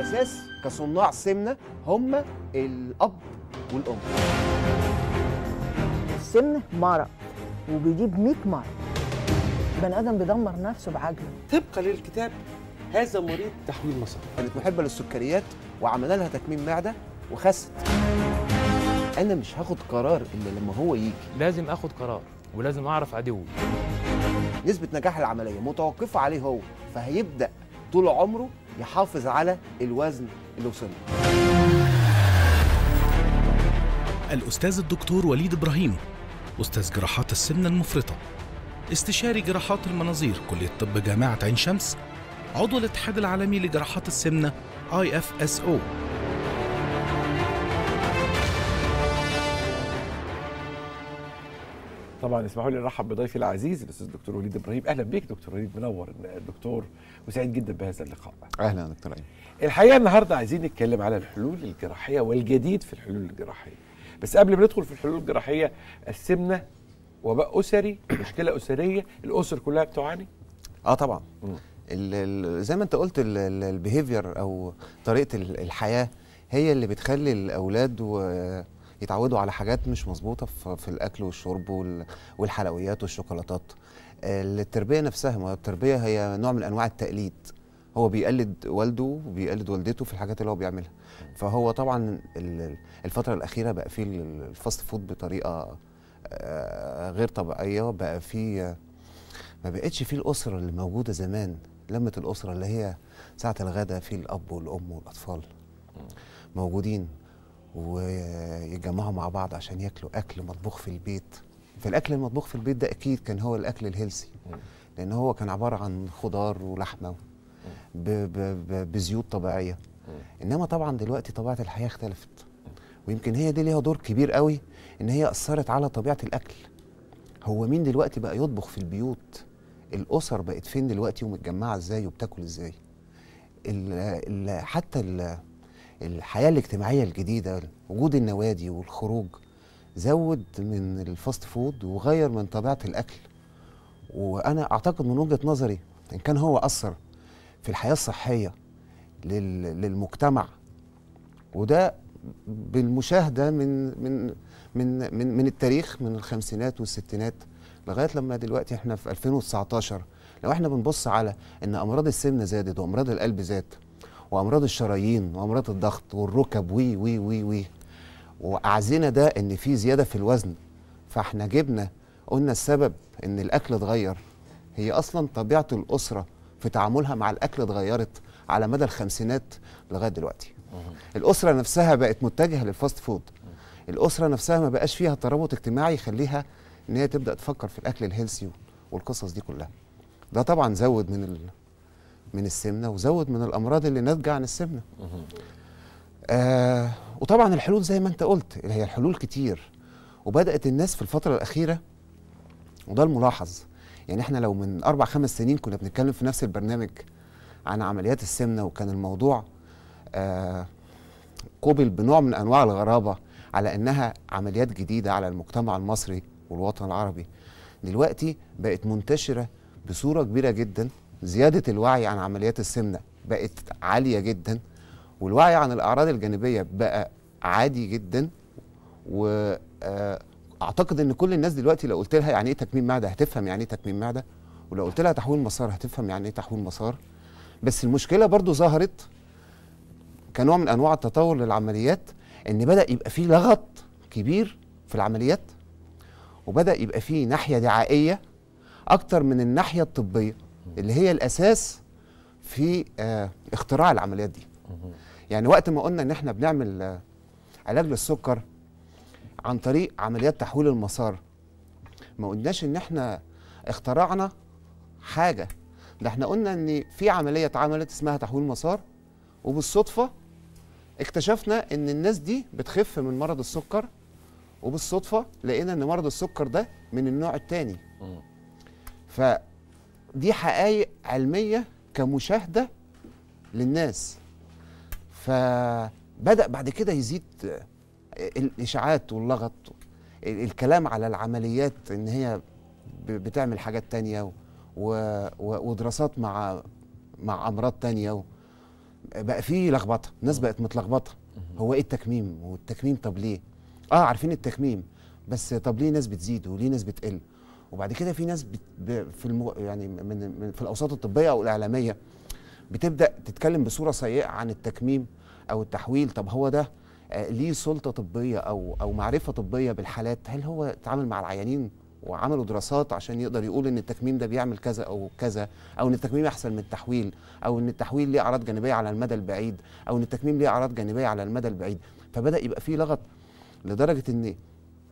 الاساس كصناع سمنه هم الاب والام السمن مرض وبيجيب 100 مرض بني ادم بيدمر نفسه بعجله طبقا للكتاب هذا مريض تحويل مصر كانت محبه للسكريات وعملنا لها تكميم معده وخست انا مش هاخد قرار الا لما هو يجي لازم اخد قرار ولازم اعرف عدوي نسبه نجاح العمليه متوقفه عليه هو فهيبدا طول عمره يحافظ على الوزن اللي وصل الأستاذ الدكتور وليد إبراهيم أستاذ جراحات السمنة المفرطة استشاري جراحات المناظير كلية طب جامعة عين شمس عضو الاتحاد العالمي لجراحات السمنة IFSO طبعا اسمحوا لي ارحب بضيفي العزيز الاستاذ الدكتور وليد ابراهيم اهلا بيك دكتور وليد منور الدكتور وسعيد جدا بهذا اللقاء اهلا دكتور ايمن الحقيقه النهارده عايزين نتكلم على الحلول الجراحيه والجديد في الحلول الجراحيه بس قبل ما ندخل في الحلول الجراحيه قسمنا وباء اسري مشكله اسريه الاسر كلها بتعاني اه طبعا م. زي ما انت قلت البيهيفير او طريقه الحياه هي اللي بتخلي الاولاد و يتعودوا على حاجات مش مظبوطه في الاكل والشرب والحلويات والشوكولاتات التربيه نفسها ما التربيه هي نوع من انواع التقليد هو بيقلد والده وبيقلد والدته في الحاجات اللي هو بيعملها فهو طبعا الفتره الاخيره بقى فيه الفاست فود بطريقه غير طبيعيه بقى فيه ما بقتش فيه الاسره اللي موجوده زمان لمه الاسره اللي هي ساعه الغداء في الاب والام والاطفال موجودين ويجمعوا مع بعض عشان ياكلوا اكل مطبوخ في البيت فالاكل المطبوخ في البيت ده اكيد كان هو الاكل الهيلسي لان هو كان عباره عن خضار ولحمه بزيوت طبيعيه انما طبعا دلوقتي طبيعه الحياه اختلفت ويمكن هي دي ليها دور كبير قوي ان هي اثرت على طبيعه الاكل هو مين دلوقتي بقى يطبخ في البيوت الاسر بقت فين دلوقتي ومتجمعه ازاي وبتاكل ازاي ال ال حتى ال الحياه الاجتماعيه الجديده وجود النوادي والخروج زود من الفاست فود وغير من طبيعه الاكل وانا اعتقد من وجهه نظري ان كان هو اثر في الحياه الصحيه للمجتمع وده بالمشاهده من من من من, من التاريخ من الخمسينات والستينات لغايه لما دلوقتي احنا في 2019 لو احنا بنبص على ان امراض السمنه زادت وامراض القلب زادت وامراض الشرايين وامراض الضغط والركب وي وي وي وي وأعزنا ده ان في زياده في الوزن فاحنا جبنا قلنا السبب ان الاكل اتغير هي اصلا طبيعه الاسره في تعاملها مع الاكل اتغيرت على مدى الخمسينات لغايه دلوقتي الاسره نفسها بقت متجهه للفاست فود الاسره نفسها ما بقاش فيها ترابط اجتماعي يخليها ان هي تبدا تفكر في الاكل الهيلثي والقصص دي كلها ده طبعا زود من من السمنه وزود من الامراض اللي ناتجه عن السمنه آه وطبعا الحلول زي ما انت قلت هي الحلول كتير وبدات الناس في الفتره الاخيره وده الملاحظ يعني احنا لو من اربع خمس سنين كنا بنتكلم في نفس البرنامج عن عمليات السمنه وكان الموضوع آه قبل بنوع من انواع الغرابه على انها عمليات جديده على المجتمع المصري والوطن العربي دلوقتي بقت منتشره بصوره كبيره جدا زياده الوعي عن عمليات السمنه بقت عاليه جدا والوعي عن الاعراض الجانبيه بقى عادي جدا واعتقد آه، ان كل الناس دلوقتي لو قلت لها يعني ايه تكميم معده هتفهم يعني ايه تكميم معده ولو قلت لها تحويل مسار هتفهم يعني ايه تحويل مسار بس المشكله برضو ظهرت كنوع من انواع التطور للعمليات ان بدا يبقى فيه لغط كبير في العمليات وبدا يبقى فيه ناحيه دعائيه اكتر من الناحيه الطبيه اللي هي الاساس في آه، اختراع العمليات دي يعني وقت ما قلنا ان احنا بنعمل آه، علاج للسكر عن طريق عمليات تحويل المسار ما قلناش ان احنا اخترعنا حاجه ده احنا قلنا ان في عمليه اتعملت اسمها تحويل مسار وبالصدفه اكتشفنا ان الناس دي بتخف من مرض السكر وبالصدفه لقينا ان مرض السكر ده من النوع الثاني دي حقائق علميه كمشاهده للناس فبدا بعد كده يزيد الاشاعات واللغط الكلام على العمليات ان هي بتعمل حاجات تانية و... ودراسات مع مع امراض تانية بقى في لخبطه الناس بقت متلخبطه هو ايه التكميم والتكميم طب ليه اه عارفين التكميم بس طب ليه ناس بتزيد وليه ناس بتقل وبعد كده في ناس في المو يعني من, من في الاوساط الطبيه او الاعلاميه بتبدا تتكلم بصوره سيئه عن التكميم او التحويل طب هو ده آه، ليه سلطه طبيه او او معرفه طبيه بالحالات هل هو اتعامل مع العيانين وعملوا دراسات عشان يقدر يقول ان التكميم ده بيعمل كذا او كذا او ان التكميم احسن من التحويل او ان التحويل ليه اعراض جانبيه على المدى البعيد او ان التكميم ليه اعراض جانبيه على المدى البعيد فبدا يبقى في لغط لدرجه ان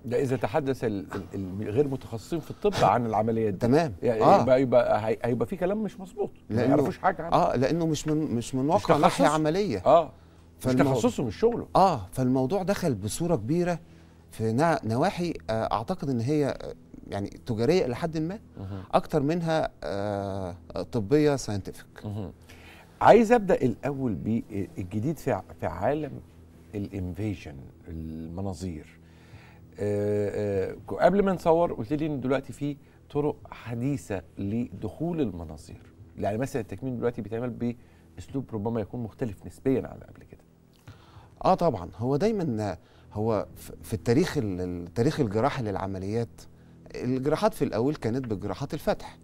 ده اذا تحدث الغير متخصصين في الطب عن العمليات دي تمام يعني آه. يبقى يبقى هيبقى في كلام مش مظبوط ما يعرفوش حاجه عنه. اه لانه مش من مش من واقع ناحيه عمليه اه فالمو... مش تخصصه مش شغله اه فالموضوع دخل بصوره كبيره في نواحي آه اعتقد ان هي آه، يعني تجاريه الى حد ما اكتر منها آه طبيه ساينتفك عايز ابدا الاول بالجديد في في عالم الانفيجن المناظير آه، آه، قبل ما نصور قلت لي ان دلوقتي في طرق حديثه لدخول المناظير يعني مثلا التكميم دلوقتي بيتعمل باسلوب ربما يكون مختلف نسبيا عن قبل كده اه طبعا هو دايما هو في التاريخ التاريخ الجراحي للعمليات الجراحات في الاول كانت بجراحات الفتح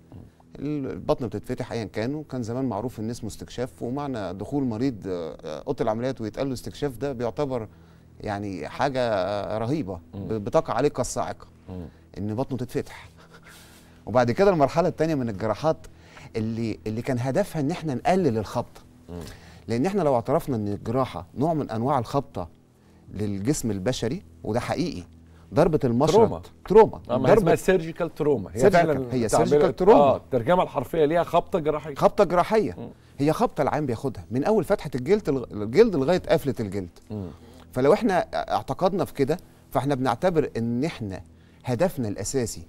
البطن بتتفتح ايا كان وكان زمان معروف ان اسمه استكشاف ومعنى دخول مريض آه، اوضه العمليات ويتقال له استكشاف ده بيعتبر يعني حاجه رهيبه بتقع عليه كالصاعقه ان بطنه تتفتح وبعد كده المرحله الثانيه من الجراحات اللي اللي كان هدفها ان احنا نقلل الخبطه لان احنا لو اعترفنا ان الجراحه نوع من انواع الخبطه للجسم البشري وده حقيقي ضربه المشرط تروما تروما آه سيرجيكال تروما هي فعلا هي سيرجيكال تروما اه الترجمه الحرفيه ليها خبطه جراحيه خبطه جراحيه م. هي خبطه العين بياخدها من اول فتحه الجلد الجلد لغايه قفله الجلد م. فلو احنا اعتقدنا في كده فاحنا بنعتبر ان احنا هدفنا الاساسي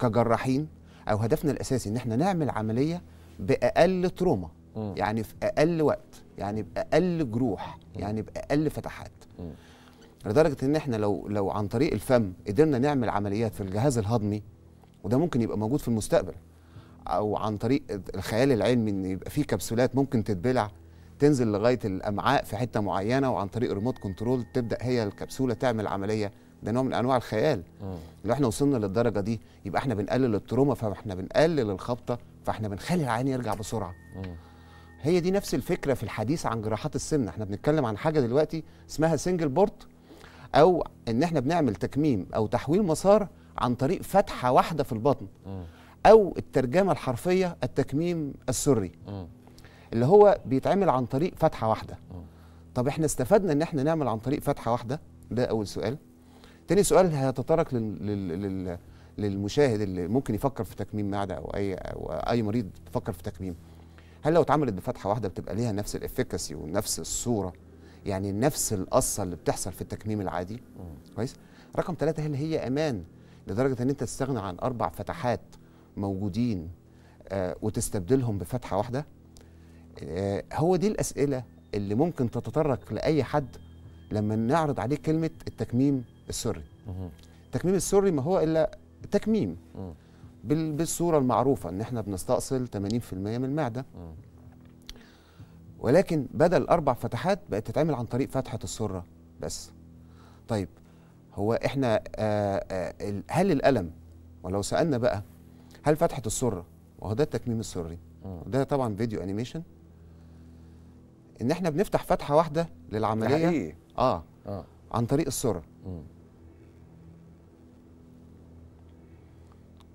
كجراحين او هدفنا الاساسي ان احنا نعمل عمليه باقل تروما يعني في اقل وقت يعني باقل جروح يعني باقل فتحات لدرجه ان احنا لو لو عن طريق الفم قدرنا نعمل عمليات في الجهاز الهضمي وده ممكن يبقى موجود في المستقبل او عن طريق الخيال العلمي ان يبقى في كبسولات ممكن تتبلع تنزل لغايه الامعاء في حته معينه وعن طريق ريموت كنترول تبدا هي الكبسوله تعمل عمليه ده نوع من انواع الخيال مم. لو احنا وصلنا للدرجه دي يبقى احنا بنقلل التروما فاحنا بنقلل الخبطه فاحنا بنخلي العين يرجع بسرعه مم. هي دي نفس الفكره في الحديث عن جراحات السمنه احنا بنتكلم عن حاجه دلوقتي اسمها سنجل بورت او ان احنا بنعمل تكميم او تحويل مسار عن طريق فتحه واحده في البطن مم. او الترجمه الحرفيه التكميم السري مم. اللي هو بيتعمل عن طريق فتحه واحده آه. طب احنا استفدنا ان احنا نعمل عن طريق فتحه واحده ده اول سؤال تاني سؤال هيتطرق لل... لل... لل... للمشاهد اللي ممكن يفكر في تكميم معده او اي أو اي مريض بيفكر في تكميم هل لو اتعملت بفتحه واحده بتبقى ليها نفس الافكاسي ونفس الصوره يعني نفس القصه اللي بتحصل في التكميم العادي آه. كويس رقم ثلاثة هل هي امان لدرجه ان انت تستغنى عن اربع فتحات موجودين آه وتستبدلهم بفتحه واحده آه، هو دي الاسئله اللي ممكن تتطرق لاي حد لما نعرض عليه كلمه التكميم السري التكميم السري ما هو الا تكميم بالصوره المعروفه ان احنا بنستأصل 80% من المعده ولكن بدل اربع فتحات بقت تتعمل عن طريق فتحه السره بس طيب هو احنا آآ آه، آآ آه، هل الالم ولو سالنا بقى هل فتحه السره وهو ده التكميم السري ده طبعا فيديو انيميشن ان احنا بنفتح فتحه واحده للعمليه حقيقي. اه اه عن طريق السره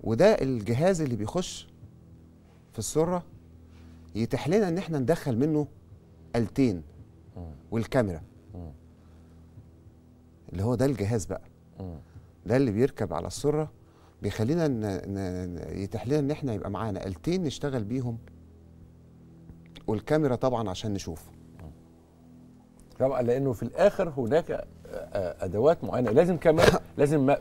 وده الجهاز اللي بيخش في السره يتيح لنا ان احنا ندخل منه آلتين والكاميرا اللي هو ده الجهاز بقى ده اللي بيركب على السره بيخلينا يتيح لنا ان احنا يبقى معانا آلتين نشتغل بيهم والكاميرا طبعا عشان نشوف طبعا لانه في الاخر هناك آه، آه، ادوات معينه لازم كاميرا لازم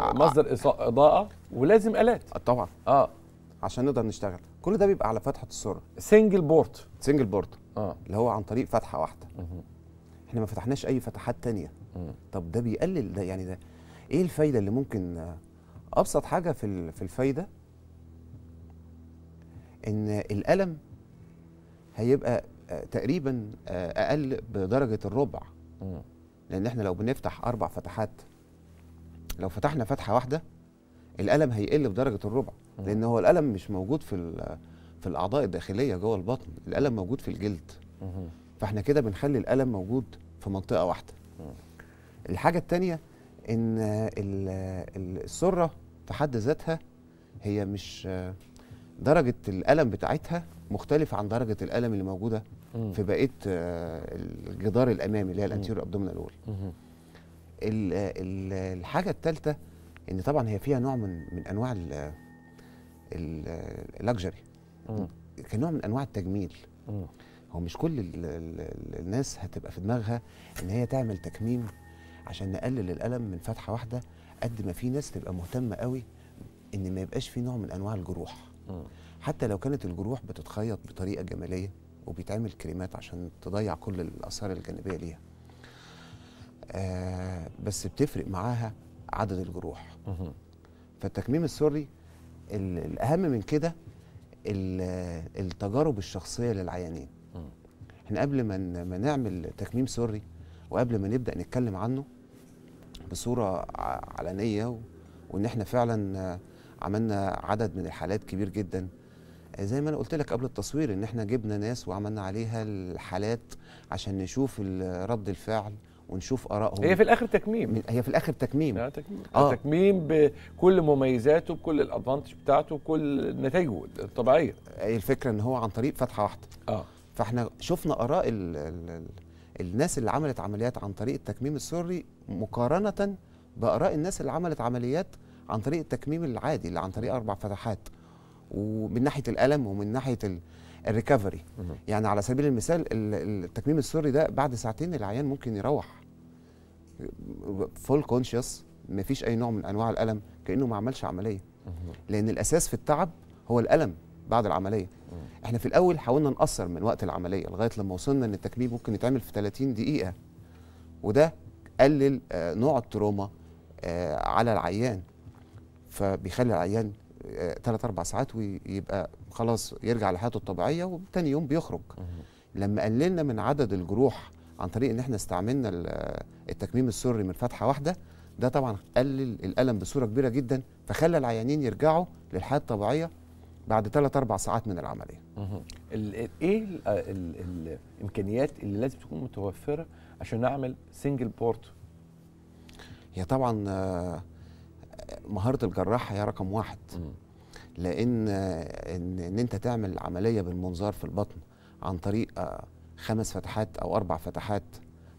مصدر اضاءه ولازم الات آه، طبعا اه عشان نقدر نشتغل كل ده بيبقى على فتحه السر سنجل بورت سنجل بورت اه اللي هو عن طريق فتحه واحده احنا ما فتحناش اي فتحات تانية طب ده بيقلل ده يعني ده ايه الفايده اللي ممكن ابسط حاجه في في الفايده ان الالم هيبقى آه، تقريبا آه، اقل بدرجه الربع لان احنا لو بنفتح اربع فتحات لو فتحنا فتحه واحده الالم هيقل بدرجه الربع لان هو الالم مش موجود في في الاعضاء الداخليه جوه البطن الالم موجود في الجلد فاحنا كده بنخلي الالم موجود في منطقه واحده الحاجه الثانيه ان آه، السره في حد ذاتها هي مش درجه الالم بتاعتها مختلفه عن درجه الالم اللي موجوده مم. في بقيه آه، الجدار الامامي اللي هي الانتيرو ابدومينال وول الحاجه الثالثه ان طبعا هي فيها نوع من من انواع اللاكجري كنوع من انواع التجميل مم. هو مش كل الـ الـ الناس هتبقى في دماغها ان هي تعمل تكميم عشان نقلل الالم من فتحه واحده قد ما في ناس تبقى مهتمه قوي ان ما يبقاش في نوع من انواع الجروح حتى لو كانت الجروح بتتخيط بطريقه جماليه وبيتعمل كريمات عشان تضيع كل الاثار الجانبيه ليها آه بس بتفرق معاها عدد الجروح فالتكميم السري الاهم من كده التجارب الشخصيه للعيانين احنا قبل ما ما نعمل تكميم سري وقبل ما نبدا نتكلم عنه بصوره علنيه وان احنا فعلا عملنا عدد من الحالات كبير جدا آه، زي ما انا قلت لك قبل التصوير ان احنا جبنا ناس وعملنا عليها الحالات عشان نشوف رد الفعل ونشوف ارائهم هي في الاخر تكميم هي في الاخر تكميم تكميم آه. تكميم بكل مميزاته بكل الادفانتج بتاعته بكل نتائجه الطبيعيه الفكره ان هو عن طريق فتحه واحده اه فاحنا شفنا اراء الـ الـ الناس اللي عملت عمليات عن طريق التكميم السري مقارنه باراء الناس اللي عملت عمليات عن طريق التكميم العادي اللي عن طريق اربع فتحات ومن ناحيه الالم ومن ناحيه الريكفري يعني على سبيل المثال التكميم السري ده بعد ساعتين العيان ممكن يروح فول كونشس مفيش اي نوع من انواع الالم كانه ما عملش عمليه لان الاساس في التعب هو الالم بعد العمليه احنا في الاول حاولنا نقصر من وقت العمليه لغايه لما وصلنا ان التكميم ممكن يتعمل في 30 دقيقه وده قلل آه، نوع التروما آه، على العيان فبيخلي العيان ثلاث آه، اربع ساعات ويبقى خلاص يرجع لحياته الطبيعيه وتاني يوم بيخرج لما قللنا من عدد الجروح عن طريق ان احنا استعملنا آه، التكميم السري من فتحه واحده ده طبعا قلل الالم بصوره كبيره جدا فخلى العيانين يرجعوا للحياه الطبيعيه بعد ثلاث اربع ساعات من العمليه. ايه آه، الامكانيات اللي لازم تكون متوفره عشان نعمل سنجل بورت؟ هي طبعا مهاره الجراح هي رقم واحد لان ان, إن انت تعمل عمليه بالمنظار في البطن عن طريق آه، خمس فتحات او اربع فتحات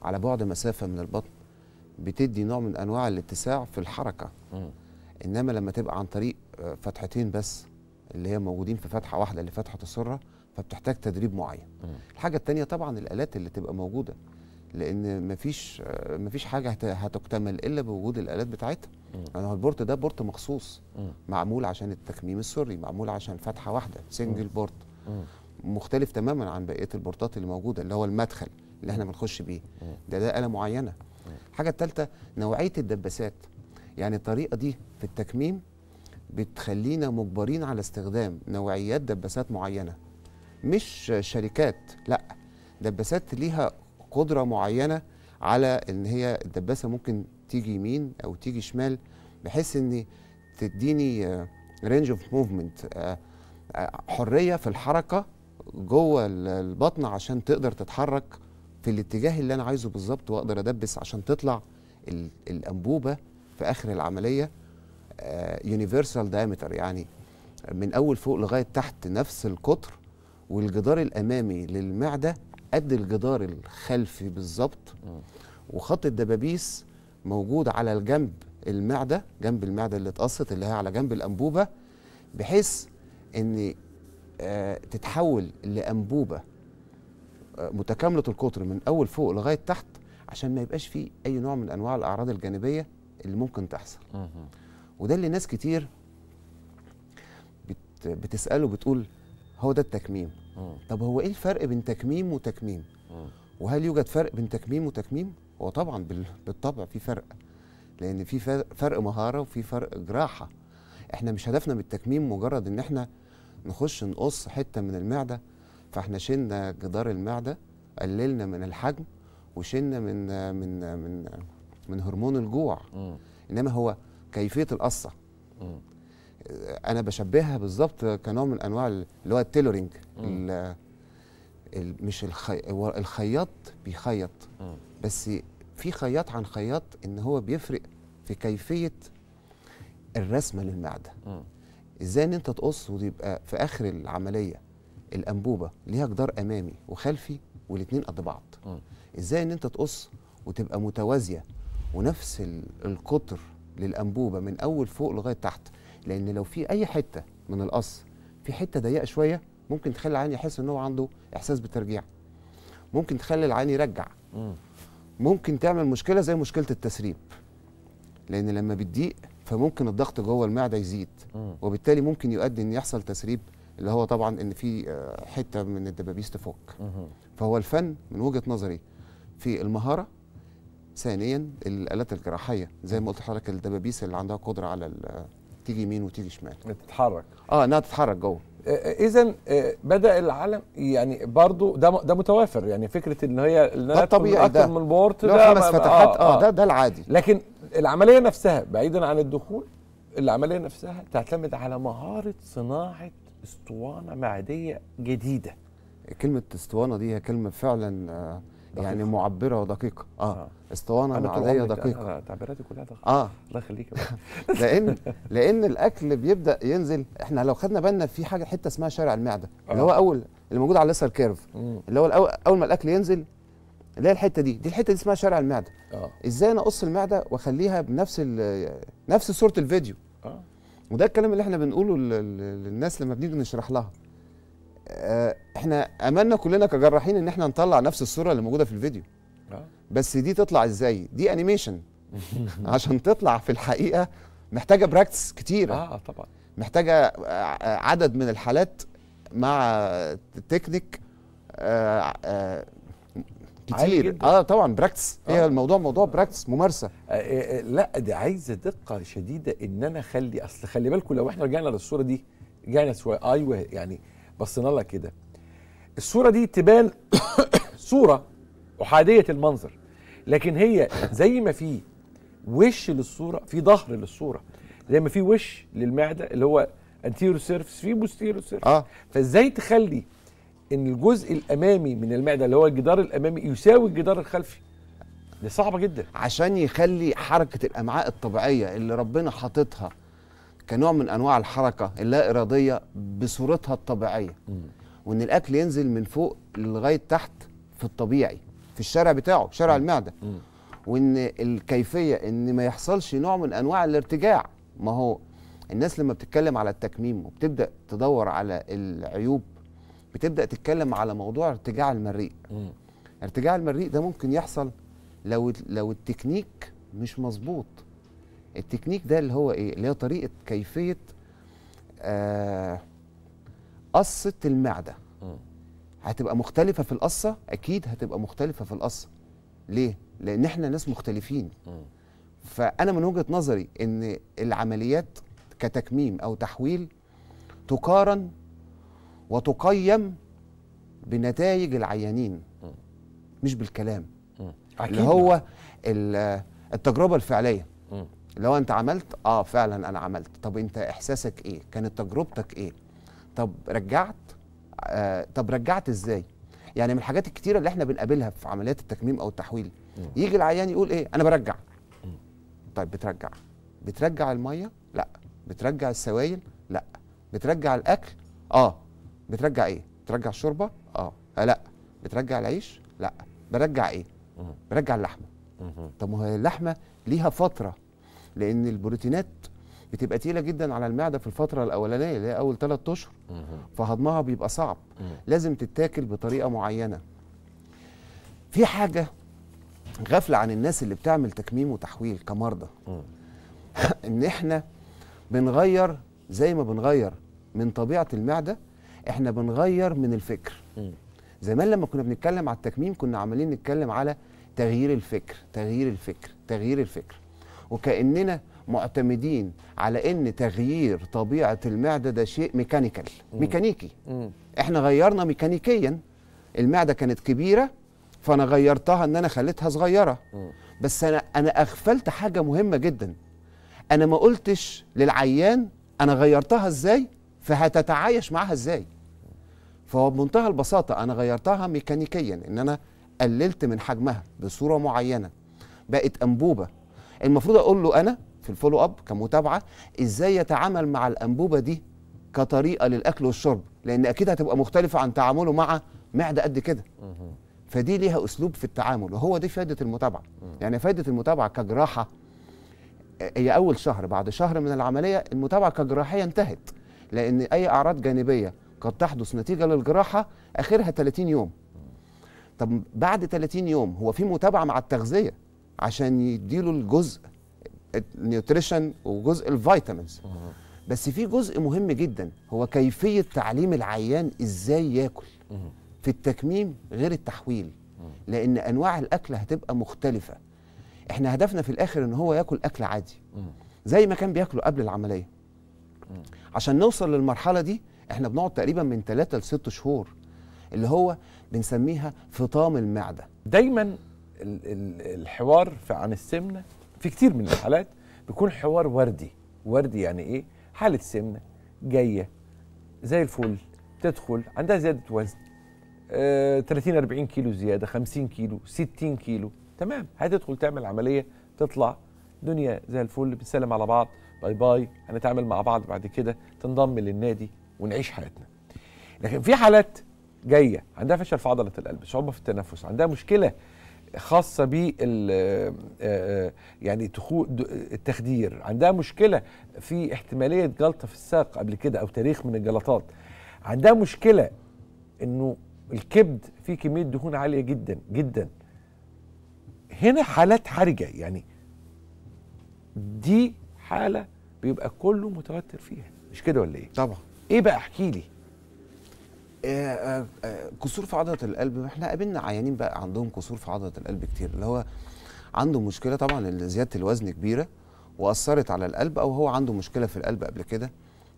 على بعد مسافه من البطن بتدي نوع من انواع الاتساع في الحركه م. انما لما تبقى عن طريق آه، فتحتين بس اللي هي موجودين في فتحه واحده اللي فتحه السره فبتحتاج تدريب معين م. الحاجه الثانيه طبعا الالات اللي تبقى موجوده لان مفيش مفيش حاجه هتكتمل الا بوجود الالات بتاعتها يعني البورت ده بورت مخصوص معمول عشان التكميم السري معمول عشان فتحه واحده سنجل بورت مختلف تماما عن بقيه البورتات اللي موجوده اللي هو المدخل اللي احنا بنخش بيه ده ده آلة معينه الحاجه الثالثه نوعيه الدباسات يعني الطريقه دي في التكميم بتخلينا مجبرين على استخدام نوعيات دباسات معينه مش شركات لا دباسات ليها قدره معينه على ان هي الدباسه ممكن تيجي يمين او تيجي شمال بحيث ان تديني رينج اوف موفمنت حريه في الحركه جوه البطن عشان تقدر تتحرك في الاتجاه اللي انا عايزه بالظبط واقدر ادبس عشان تطلع الانبوبه في اخر العمليه يونيفرسال آه، دايمتر يعني من اول فوق لغايه تحت نفس القطر والجدار الامامي للمعده قد الجدار الخلفي بالظبط وخط الدبابيس موجود على الجنب المعده جنب المعده اللي اتقصت اللي هي على جنب الانبوبه بحيث ان آه، تتحول لانبوبه آه، متكامله القطر من اول فوق لغايه تحت عشان ما يبقاش فيه اي نوع من انواع الاعراض الجانبيه اللي ممكن تحصل وده اللي ناس كتير بتساله بتقول هو ده التكميم طب هو ايه الفرق بين تكميم وتكميم وهل يوجد فرق بين تكميم وتكميم هو طبعا بالطبع في فرق لان في فرق مهاره وفي فرق جراحه احنا مش هدفنا من التكميم مجرد ان احنا نخش نقص حته من المعده فاحنا شلنا جدار المعده قللنا من الحجم وشلنا من من من من هرمون الجوع م. انما هو كيفيه القصه انا بشبهها بالظبط كنوع من انواع اللي هو التيلورينج مش الخي... الخياط بيخيط بس في خياط عن خياط ان هو بيفرق في كيفيه الرسمه للمعده ازاي ان انت تقص ويبقى في اخر العمليه الانبوبه ليها جدار امامي وخلفي والاثنين قد بعض ازاي ان انت تقص وتبقى متوازيه ونفس القطر للانبوبه من اول فوق لغايه تحت لان لو في اي حته من القص في حته ضيقه شويه ممكن تخلي العين يحس ان هو عنده احساس بالترجيع ممكن تخلي العين يرجع ممكن تعمل مشكله زي مشكله التسريب لان لما بتضيق فممكن الضغط جوه المعده يزيد وبالتالي ممكن يؤدي ان يحصل تسريب اللي هو طبعا ان في آه، حته من الدبابيس تفك فهو الفن من وجهه نظري في المهاره ثانيا الالات الجراحيه زي ما قلت لحضرتك الدبابيس اللي عندها قدره على تيجي يمين وتيجي شمال تتحرك اه انها تتحرك جوه آه، آه، اذا آه، بدا العالم يعني برضو ده ده متوافر يعني فكره ان هي ده الطبيعي ده من بورت ده خمس فتحات آه, اه ده ده العادي لكن العمليه نفسها بعيدا عن الدخول العمليه نفسها تعتمد على مهاره صناعه اسطوانه معديه جديده كلمه اسطوانه دي هي كلمه فعلا آه يعني دقيقة. يعني معبره ودقيقه اه, آه. اسطوانه معديه دقيقه آه. تعبيراتي كلها دقيقه اه الله يخليك لان لان الاكل بيبدا ينزل احنا لو خدنا بالنا في حاجه حته اسمها شارع المعده آه. اللي هو اول اللي موجود على الليسر كيرف اللي هو الأول اول ما الاكل ينزل اللي هي الحته دي دي الحته دي اسمها شارع المعده آه. ازاي انا اقص المعده واخليها بنفس نفس صوره الفيديو آه. وده الكلام اللي احنا بنقوله للناس لما بنيجي نشرح لها آه، احنا املنا كلنا كجراحين ان احنا نطلع نفس الصوره اللي موجوده في الفيديو آه. بس دي تطلع ازاي دي انيميشن عشان تطلع في الحقيقه محتاجه براكتس كتيره آه،, اه طبعا محتاجه عدد من الحالات مع تكنيك آه آه كتير اه طبعا براكتس هي آه. الموضوع موضوع براكتس ممارسه آه لا دي عايزه دقه شديده ان انا اخلي اصل خلي بالكم لو احنا رجعنا للصوره دي رجعنا شويه ايوه يعني بصينا لها كده الصوره دي تبان صوره احاديه المنظر لكن هي زي ما في وش للصوره في ظهر للصوره زي ما في وش للمعده اللي هو انتيرو سيرفس في بوستيرو سيرفس آه. فازاي تخلي ان الجزء الامامي من المعده اللي هو الجدار الامامي يساوي الجدار الخلفي دي صعبه جدا عشان يخلي حركه الامعاء الطبيعيه اللي ربنا حاططها كنوع من انواع الحركه اللا اراديه بصورتها الطبيعيه وان الاكل ينزل من فوق لغايه تحت في الطبيعي في الشارع بتاعه شارع المعده وان الكيفيه ان ما يحصلش نوع من انواع الارتجاع ما هو الناس لما بتتكلم على التكميم وبتبدا تدور على العيوب بتبدا تتكلم على موضوع ارتجاع المريء ارتجاع المريء ده ممكن يحصل لو لو التكنيك مش مظبوط التكنيك ده اللي هو ايه اللي هي طريقه كيفيه آه قصه المعده هتبقى مختلفه في القصه اكيد هتبقى مختلفه في القصه ليه لان احنا ناس مختلفين فانا من وجهه نظري ان العمليات كتكميم او تحويل تقارن وتقيم بنتائج العيانين مش بالكلام اللي هو التجربه الفعليه لو انت عملت اه فعلا انا عملت طب انت احساسك ايه كانت تجربتك ايه طب رجعت آه طب رجعت ازاي يعني من الحاجات الكتيره اللي احنا بنقابلها في عمليات التكميم او التحويل م. يجي العيان يقول ايه انا برجع م. طيب بترجع بترجع الميه لا بترجع السوائل لا بترجع الاكل اه بترجع ايه بترجع الشوربه اه, آه، لا بترجع العيش لا برجع ايه برجع اللحمه طب ما هي اللحمه ليها فتره لان البروتينات بتبقى تقيله جدا على المعده في الفتره الاولانيه اللي هي اول ثلاث اشهر فهضمها بيبقى صعب لازم تتاكل بطريقه معينه في حاجه غفله عن الناس اللي بتعمل تكميم وتحويل كمرضى ان احنا بنغير زي ما بنغير من طبيعه المعده احنا بنغير من الفكر زمان لما كنا بنتكلم على التكميم كنا عمالين نتكلم على تغيير الفكر تغيير الفكر تغيير الفكر وكاننا معتمدين على ان تغيير طبيعه المعده ده شيء ميكانيكال ميكانيكي احنا غيرنا ميكانيكيا المعده كانت كبيره فانا غيرتها ان انا خليتها صغيره بس انا انا اغفلت حاجه مهمه جدا انا ما قلتش للعيان انا غيرتها ازاي فهتتعايش معاها ازاي فهو بمنتهى البساطه انا غيرتها ميكانيكيا ان انا قللت من حجمها بصوره معينه بقت انبوبه المفروض اقول له انا في الفولو اب كمتابعه ازاي يتعامل مع الانبوبه دي كطريقه للاكل والشرب لان اكيد هتبقى مختلفه عن تعامله مع معده قد كده فدي ليها اسلوب في التعامل وهو دي فائده المتابعه يعني فائده المتابعه كجراحه هي اول شهر بعد شهر من العمليه المتابعه كجراحيه انتهت لان اي اعراض جانبيه قد تحدث نتيجه للجراحه اخرها 30 يوم طب بعد 30 يوم هو في متابعه مع التغذيه عشان يديله الجزء النيوتريشن وجزء الفيتامينز بس في جزء مهم جدا هو كيفيه تعليم العيان ازاي ياكل في التكميم غير التحويل لان انواع الاكل هتبقى مختلفه احنا هدفنا في الاخر ان هو ياكل اكل عادي زي ما كان بياكله قبل العمليه عشان نوصل للمرحله دي احنا بنقعد تقريبا من 3 ل 6 شهور اللي هو بنسميها فطام المعده دايما الحوار عن السمنه في كتير من الحالات بيكون حوار وردي وردي يعني ايه حاله سمنه جايه زي الفل تدخل عندها زياده وزن آه 30 40 كيلو زياده 50 كيلو 60 كيلو تمام هتدخل تعمل عمليه تطلع دنيا زي الفل بنسلم على بعض باي باي هنتعامل مع بعض بعد كده تنضم للنادي ونعيش حياتنا لكن في حالات جايه عندها فشل في عضله القلب صعوبه في التنفس عندها مشكله خاصه ب آه، آه، يعني التخدير عندها مشكله في احتماليه جلطه في الساق قبل كده او تاريخ من الجلطات عندها مشكله انه الكبد فيه كميه دهون عاليه جدا جدا هنا حالات حرجه يعني دي حاله بيبقى كله متوتر فيها مش كده ولا ايه طبعا ايه بقى احكي لي آه، آه، آه، كسور في عضله القلب احنا قابلنا عيانين بقى عندهم كسور في عضله القلب كتير اللي هو عنده مشكله طبعا زياده الوزن كبيره واثرت على القلب او هو عنده مشكله في القلب قبل كده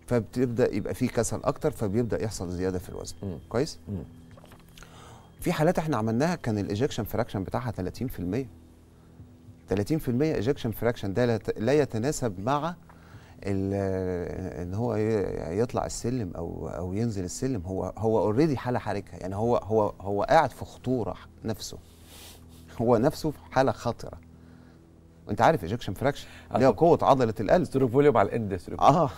فبتبدا يبقى فيه كسل اكتر فبيبدا يحصل زياده في الوزن مم. كويس مم. في حالات احنا عملناها كان الايجكشن فراكشن بتاعها 30% 30% ايجكشن فراكشن ده لا يتناسب مع ان هو يطلع السلم او او ينزل السلم هو هو اوريدي حاله حرجه يعني هو هو هو قاعد في خطوره نفسه هو نفسه في حاله خطره وانت عارف ايجكشن فراكشن هي قوه عضله القلب ستروك فوليوم على الاند ستروك اه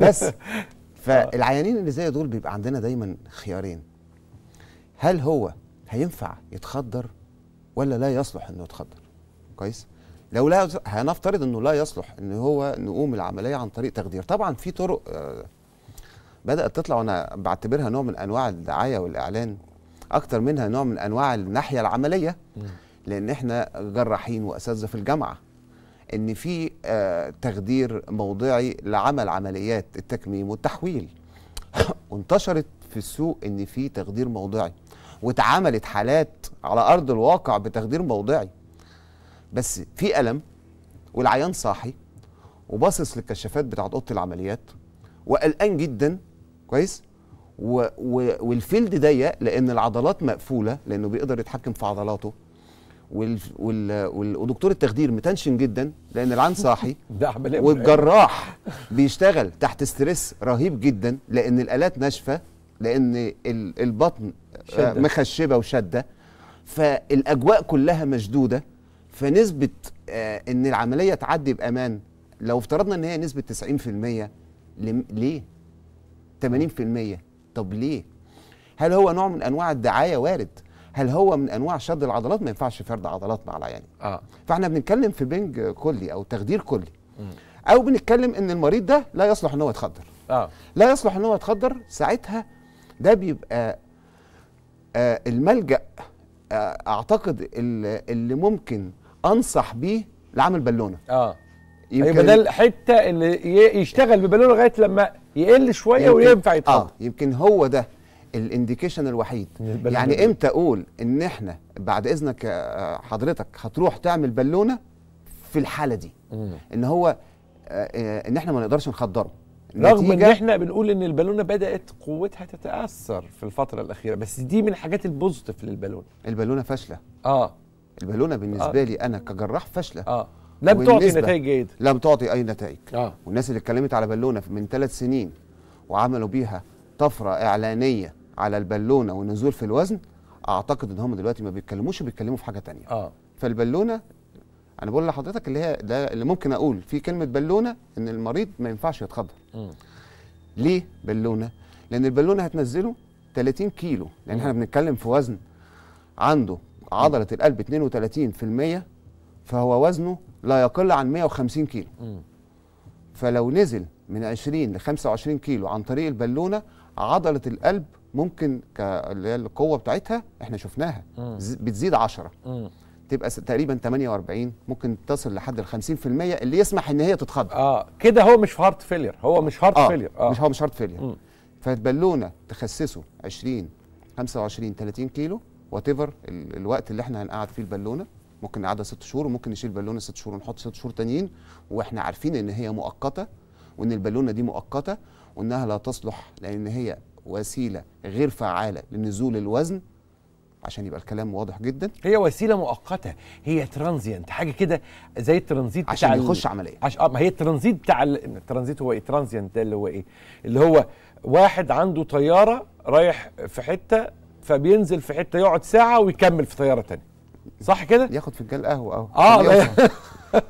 بس آه. فالعيانين اللي زي دول بيبقى عندنا دايما خيارين هل هو هينفع يتخدر ولا لا يصلح انه يتخدر كويس لو لا هنفترض انه لا يصلح ان هو نقوم العمليه عن طريق تخدير طبعا في طرق آه، بدات تطلع وانا بعتبرها نوع من انواع الدعايه والاعلان اكتر منها نوع من انواع الناحيه العمليه لان احنا جراحين واساتذه في الجامعه ان في آه، تخدير موضعي لعمل عمليات التكميم والتحويل وانتشرت في السوق ان في تخدير موضعي واتعملت حالات على ارض الواقع بتخدير موضعي بس في الم والعيان صاحي وباصص للكشافات بتاعه اوضه العمليات وقلقان جدا كويس و و والفيلد ضيق لان العضلات مقفوله لانه بيقدر يتحكم في عضلاته وال وال ودكتور التخدير متنشن جدا لان العيان صاحي والجراح بيشتغل تحت ستريس رهيب جدا لان الالات ناشفه لان البطن آه، مخشبه وشاده فالاجواء كلها مشدوده فنسبه آه، ان العمليه تعدي بامان لو افترضنا ان هي نسبه 90% ليه 80% طب ليه هل هو نوع من انواع الدعايه وارد هل هو من انواع شد العضلات ما ينفعش فرد عضلات مع العيان يعني. آه. فاحنا بنتكلم في بنج كلي او تخدير كلي م. او بنتكلم ان المريض ده لا يصلح ان هو يتخدر آه. لا يصلح ان هو يتخدر ساعتها ده بيبقى آه، الملجا آه، اعتقد اللي ممكن انصح بيه لعمل بالونه اه يبقى ده أيوة، الحته اللي يشتغل ببالونه لغايه لما يقل شويه وينفع يتحط اه يمكن هو ده الانديكيشن الوحيد يعني امتى اقول ان احنا بعد اذنك آه، حضرتك هتروح تعمل بالونه في الحاله دي مم. ان هو ان احنا ما نقدرش نخدره رغم ان احنا بنقول ان البالونه بدات قوتها تتاثر في الفتره الاخيره بس دي من الحاجات البوزيتيف للبالونه البالونه فاشله اه البالونه بالنسبه آه. لي انا كجراح فاشله اه لم تعطي نتائج جيده لم تعطي اي نتائج آه. والناس اللي اتكلمت على بالونه من ثلاث سنين وعملوا بيها طفره اعلانيه على البالونه ونزول في الوزن اعتقد ان هم دلوقتي ما بيتكلموش بيتكلموا في حاجه تانية اه فالبالونه انا بقول لحضرتك اللي هي ده اللي ممكن اقول في كلمه بالونه ان المريض ما ينفعش يتخدر ليه بالونه لان البالونه هتنزله 30 كيلو لان احنا بنتكلم في وزن عنده عضله القلب 32% فهو وزنه لا يقل عن 150 كيلو فلو نزل من 20 ل 25 كيلو عن طريق البالونه عضله القلب ممكن اللي هي القوه بتاعتها احنا شفناها بتزيد 10 تبقى تقريبا 48 ممكن تصل لحد ال 50% اللي يسمح ان هي تتخدر اه كده هو مش هارت فيلير هو مش هارت آه فيلير آه. مش هو مش هارت فيلير فالبالونه تخسسه 20 25 30 كيلو وات ايفر الوقت اللي احنا هنقعد فيه البالونه ممكن نقعدها ست شهور وممكن نشيل بالونه ست شهور ونحط ست شهور تانيين واحنا عارفين ان هي مؤقته وان البالونه دي مؤقته وانها لا تصلح لان هي وسيله غير فعاله لنزول الوزن عشان يبقى الكلام واضح جدا هي وسيله مؤقته هي ترانزيانت حاجه كده زي الترانزيت عشان يخش عمليه عش... اه ما هي الترانزيت بتاع الترانزيت هو ايه ترانزيانت ده اللي هو ايه اللي هو واحد عنده طياره رايح في حته فبينزل في حته يقعد ساعه ويكمل في طياره تانية صح كده ياخد فنجان قهوه اهو اه, آه،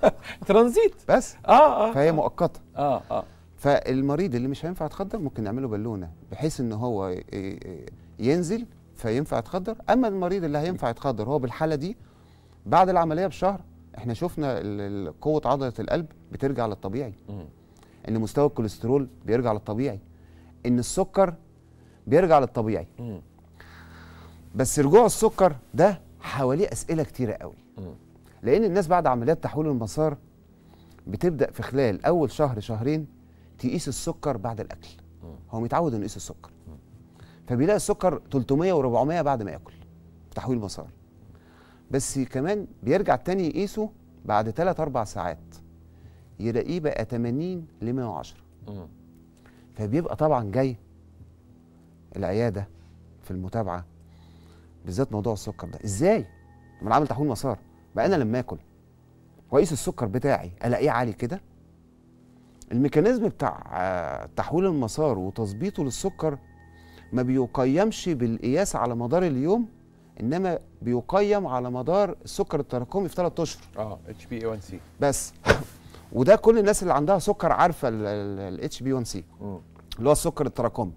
ترانزيت بس آه،, اه اه فهي مؤقته اه اه فالمريض اللي مش هينفع يتخدم ممكن نعمله بالونه بحيث ان هو إيه، إيه، إيه، ينزل فينفع يتخدر اما المريض اللي هينفع يتخدر هو بالحاله دي بعد العمليه بشهر احنا شفنا قوه عضله القلب بترجع للطبيعي ان مستوى الكوليسترول بيرجع للطبيعي ان السكر بيرجع للطبيعي بس رجوع السكر ده حواليه اسئله كتيره قوي لان الناس بعد عمليات تحويل المسار بتبدا في خلال اول شهر شهرين تقيس السكر بعد الاكل هو متعود انه يقيس السكر فبيلاقي السكر 300 و400 بعد ما ياكل في تحويل مسار بس كمان بيرجع تاني يقيسه بعد 3 4 ساعات يلاقيه بقى 80 ل 110 فبيبقى طبعا جاي العياده في المتابعه بالذات موضوع السكر ده ازاي لما انا عامل تحويل مسار بقى انا لما اكل واقيس السكر بتاعي الاقيه عالي كده الميكانيزم بتاع تحويل المسار وتظبيطه للسكر ما بيقيمش بالقياس على مدار اليوم انما بيقيم على مدار السكر التراكمي في 3 اشهر اه اتش بي 1 سي بس وده كل الناس اللي عندها سكر عارفه الاتش بي 1 سي اللي هو السكر التراكمي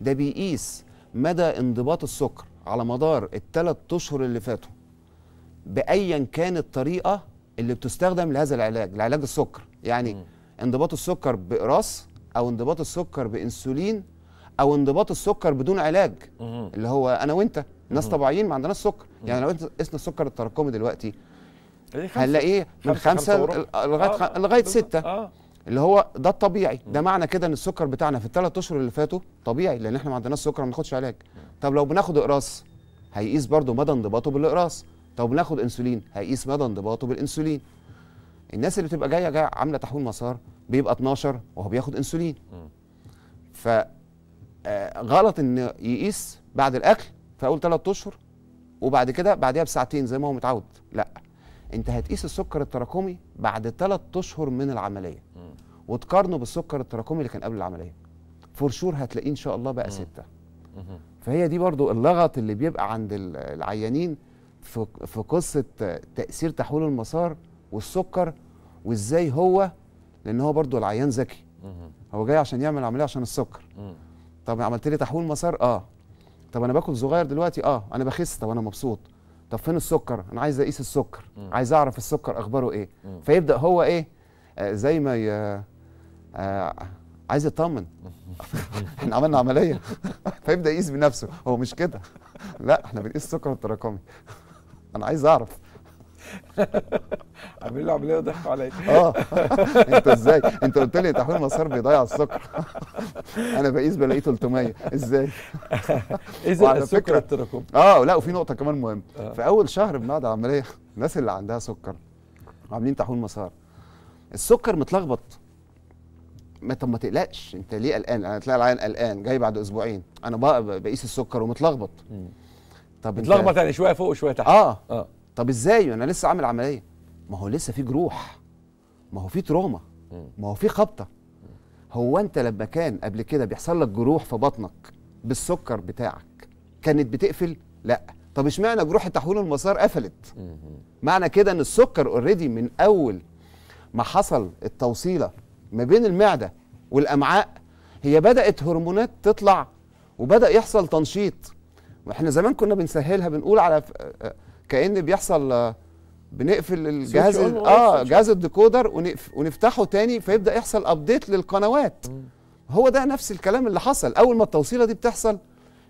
ده بيقيس مدى انضباط السكر على مدار الثلاث اشهر اللي فاتوا بايا كان الطريقه اللي بتستخدم لهذا العلاج لعلاج السكر يعني انضباط السكر باقراص او انضباط السكر بانسولين او انضباط السكر بدون علاج اللي هو انا وانت ناس طبيعيين ما عندناش سكر يعني لو انت قسنا السكر التراكمي دلوقتي إيه، هنلاقيه من خمسة, خمسة لغايه آه لغايه آه، ستة آه اللي هو ده الطبيعي ده معنى كده ان السكر بتاعنا في الثلاث اشهر اللي فاتوا طبيعي لان احنا ما عندناش سكر ما بناخدش علاج طب لو بناخد اقراص هيقيس برضه مدى انضباطه بالاقراص طب بناخد انسولين هيقيس مدى انضباطه بالانسولين الناس اللي بتبقى جايه جايه عامله تحويل مسار بيبقى 12 وهو بياخد انسولين ف آه، غلط ان يقيس بعد الاكل في اول ثلاث اشهر وبعد كده بعديها بساعتين زي ما هو متعود لا انت هتقيس السكر التراكمي بعد ثلاث اشهر من العمليه وتقارنه بالسكر التراكمي اللي كان قبل العمليه فور شور هتلاقيه ان شاء الله بقى سته فهي دي برضو اللغط اللي بيبقى عند العيانين في في قصه تاثير تحويل المسار والسكر وازاي هو لان هو برضو العيان ذكي هو جاي عشان يعمل عمليه عشان السكر طب عملت لي تحويل مسار اه طب انا باكل صغير دلوقتي اه انا بخس طب انا مبسوط طب فين السكر انا عايز اقيس السكر م. عايز اعرف السكر اخباره ايه م. فيبدا هو ايه آه زي ما ي... آه عايز يطمن احنا عملنا عمليه فيبدا يقيس بنفسه هو مش كده لا احنا بنقيس السكر التراكمي انا عايز اعرف عامل له عمليه وضحكوا عليا اه انت ازاي انت قلت لي تحويل مسار بيضيع السكر انا بقيس بلاقيه 300 ازاي اذا السكر التراكمي اه لا وفي نقطه كمان مهمه آه. في اول شهر بنقعد على عمليه الناس اللي عندها سكر عاملين تحويل مسار السكر متلخبط ما طب ما تقلقش انت ليه قلقان انا تلاقي العيان قلقان جاي بعد اسبوعين انا بقيس السكر ومتلخبط طب متلخبط يعني شويه فوق وشويه تحت اه, آه. طب ازاي انا لسه عامل عمليه ما هو لسه في جروح ما هو في تروما ما هو في خبطه هو انت لما كان قبل كده بيحصل لك جروح في بطنك بالسكر بتاعك كانت بتقفل لا طب اشمعنى جروح تحويل المسار قفلت معنى كده ان السكر اوريدي من اول ما حصل التوصيله ما بين المعده والامعاء هي بدات هرمونات تطلع وبدا يحصل تنشيط واحنا زمان كنا بنسهلها بنقول على آه، آه، كان بيحصل بنقفل الجهاز اه جهاز الديكودر ونقف ونفتحه تاني فيبدا يحصل ابديت للقنوات هو ده نفس الكلام اللي حصل اول ما التوصيله دي بتحصل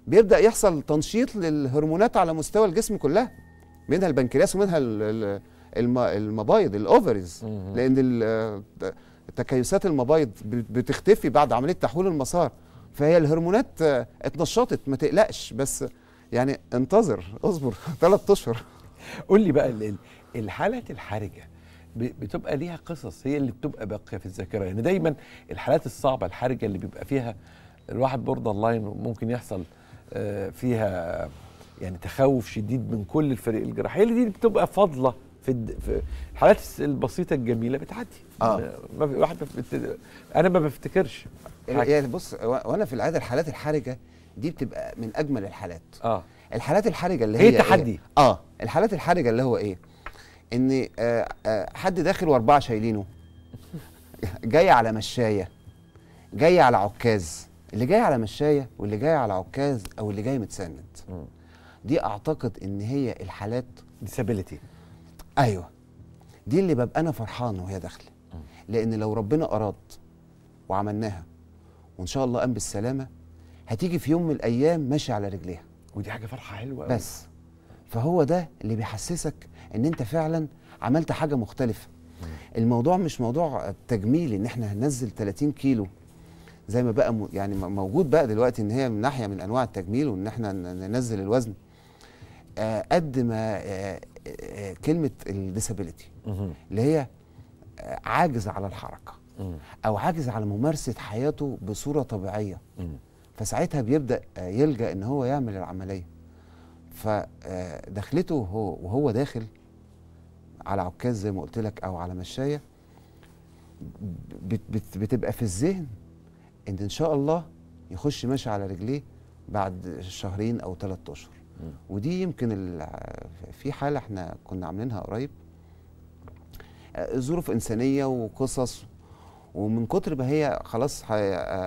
بيبدا يحصل تنشيط للهرمونات على مستوى الجسم كلها منها البنكرياس ومنها المبايض الاوفرز لان تكيسات المبايض بتختفي بعد عمليه تحويل المسار فهي الهرمونات اتنشطت ما تقلقش بس يعني انتظر اصبر ثلاث اشهر قول لي بقى الحالات الحرجه بتبقى ليها قصص هي اللي بتبقى باقيه في الذاكره يعني دايما الحالات الصعبه الحرجه اللي بيبقى فيها الواحد بوردر لاين ممكن يحصل آه، فيها يعني تخوف شديد من كل الفريق الجراحي هي دي بتبقى فاضله في, الحالات البسيطه الجميله بتعدي اه ما واحد انا ما بفتكرش يعني بص وانا في العاده الحالات الحرجه دي بتبقى من اجمل الحالات اه الحالات الحرجه اللي إيه هي ايه التحدي إيه؟ اه الحالات الحرجه اللي هو ايه ان آه آه حد داخل واربعه شايلينه جاي على مشايه جاي على عكاز اللي جاي على مشايه واللي جاي على عكاز او اللي جاي متسند دي اعتقد ان هي الحالات ديسابيليتي ايوه دي اللي ببقى انا فرحان وهي داخله لان لو ربنا اراد وعملناها وان شاء الله قام بالسلامه هتيجي في يوم من الايام ماشي على رجليها ودي حاجه فرحه حلوه قوي بس فهو ده اللي بيحسسك ان انت فعلا عملت حاجه مختلفه مم. الموضوع مش موضوع تجميل ان احنا هننزل 30 كيلو زي ما بقى يعني موجود بقى دلوقتي ان هي من ناحيه من انواع التجميل وان احنا ننزل الوزن آه، قد ما آه، آه، كلمه الديسابيليتي اللي هي عاجز على الحركه او عاجز على ممارسه حياته بصوره طبيعيه فساعتها بيبدا آه، يلجا ان هو يعمل العمليه فدخلته آه، وهو, وهو داخل على عكاز زي ما قلت لك او على مشايه بتبقى في الذهن ان ان شاء الله يخش ماشي على رجليه بعد شهرين او ثلاث اشهر ودي يمكن آه، في حاله احنا كنا عاملينها قريب ظروف انسانيه وقصص ومن كتر ما هي خلاص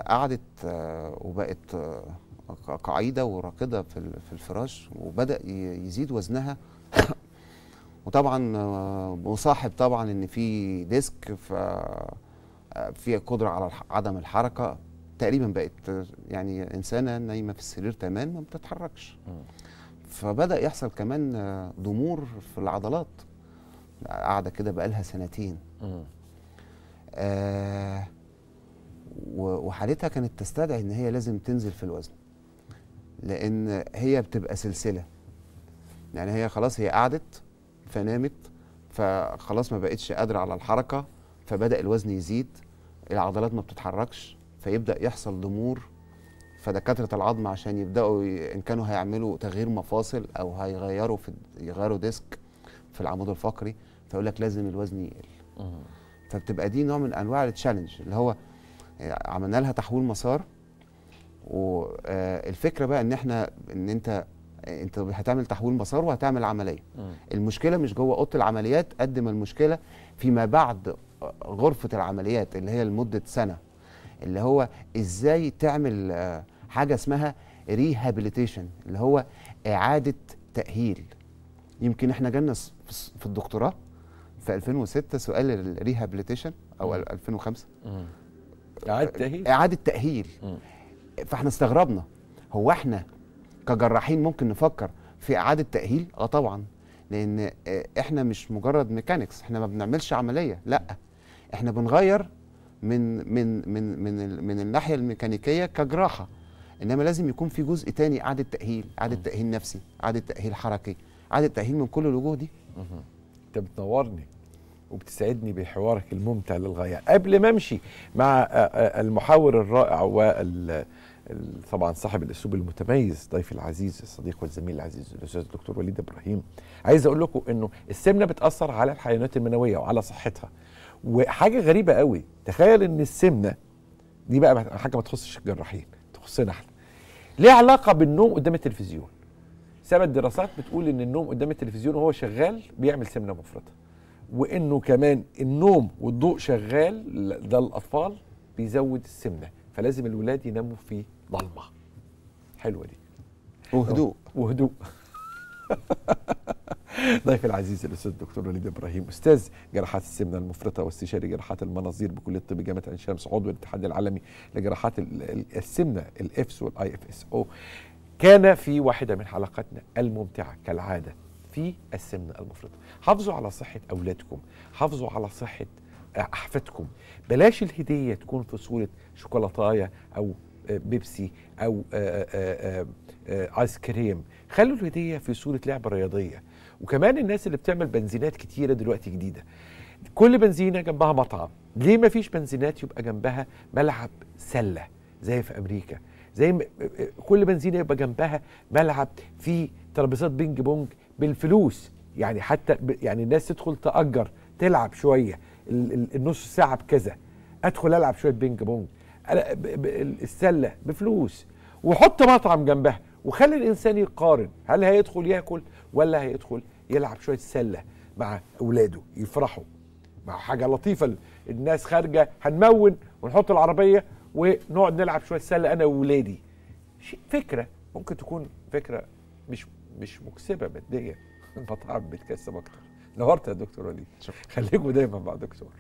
قعدت آه، وبقت آه، قاعده وراقده في الفراش وبدا يزيد وزنها وطبعا آه، مصاحب طبعا ان في ديسك ف في قدره على عدم الحركه تقريبا بقت يعني انسانه نايمه في السرير تمام ما بتتحركش فبدا يحصل كمان ضمور في العضلات قاعده كده بقالها سنتين آه، وحالتها كانت تستدعي ان هي لازم تنزل في الوزن لان هي بتبقى سلسله يعني هي خلاص هي قعدت فنامت فخلاص ما بقتش قادره على الحركه فبدا الوزن يزيد العضلات ما بتتحركش فيبدا يحصل ضمور فدكاتره العظم عشان يبداوا ي... ان كانوا هيعملوا تغيير مفاصل او هيغيروا في يغيروا ديسك في العمود الفقري فيقول لك لازم الوزن يقل فبتبقى دي نوع من انواع التشالنج اللي هو آه، عملنا لها تحويل مسار والفكره آه، بقى ان احنا ان انت آه، انت هتعمل تحويل مسار وهتعمل عمليه م. المشكله مش جوه اوضه العمليات قد ما المشكله فيما بعد غرفه العمليات اللي هي لمده سنه اللي هو ازاي تعمل حاجه اسمها ريهابيليتيشن اللي هو اعاده تاهيل يمكن احنا جالنا في الدكتوراه في 2006 سؤال الريهابليتيشن او 2005 اعاده آه، تاهيل اعاده تاهيل فاحنا استغربنا هو احنا كجراحين ممكن نفكر في اعاده تاهيل اه طبعا لان آه، احنا مش مجرد ميكانكس احنا ما بنعملش عمليه لا احنا بنغير من من من من من الناحيه الميكانيكيه كجراحه انما لازم يكون في جزء تاني اعاده تاهيل اعاده تاهيل نفسي اعاده تاهيل حركي اعاده تاهيل من كل الوجوه دي انت بتنورني وبتسعدني بحوارك الممتع للغاية قبل ما امشي مع آه، آه، المحاور الرائع وال طبعا صاحب الاسلوب المتميز ضيفي العزيز الصديق والزميل العزيز الاستاذ الدكتور وليد ابراهيم عايز اقول لكم انه السمنه بتاثر على الحيوانات المنويه وعلى صحتها وحاجه غريبه قوي تخيل ان السمنه دي بقى حاجه ما تخصش الجراحين تخصنا احنا ليه علاقه بالنوم قدام التلفزيون سبع دراسات بتقول ان النوم قدام التلفزيون وهو شغال بيعمل سمنه مفرطه وانه كمان النوم والضوء شغال ده الاطفال بيزود السمنه فلازم الولاد يناموا في ضلمه حلوه دي وهدوء وهدوء ضيف العزيز الاستاذ الدكتور وليد ابراهيم استاذ جراحات السمنه المفرطه واستشاري جراحات المناظير بكليه الطب جامعه عين شمس عضو الاتحاد العالمي لجراحات السمنه الافس والاي اف اس او كان في واحده من حلقاتنا الممتعه كالعاده في السمنه المفرطه حافظوا على صحه اولادكم حافظوا على صحه آه، احفادكم بلاش الهديه تكون في صوره شوكولاتايه او آه، بيبسي او آه، ايس كريم خلوا الهديه في صوره لعبه رياضيه وكمان الناس اللي بتعمل بنزينات كتيره دلوقتي جديده كل بنزينه جنبها مطعم ليه ما فيش بنزينات يبقى جنبها ملعب سله زي في امريكا زي كل بنزينه يبقى جنبها ملعب فيه ترابيزات بينج بونج بالفلوس يعني حتى يعني الناس تدخل تأجر تلعب شوية النص ساعة بكذا أدخل ألعب شوية بينج بونج السلة بفلوس وحط مطعم جنبها وخلي الإنسان يقارن هل هيدخل ياكل ولا هيدخل يلعب شوية سلة مع أولاده يفرحوا مع حاجة لطيفة الناس خارجة هنمون ونحط العربية ونقعد نلعب شوية سلة أنا وولادي فكرة ممكن تكون فكرة مش مش مكسبه ماديا المطاعم بتكسب اكتر نورت يا دكتور وليد خليكم دايما مع دكتور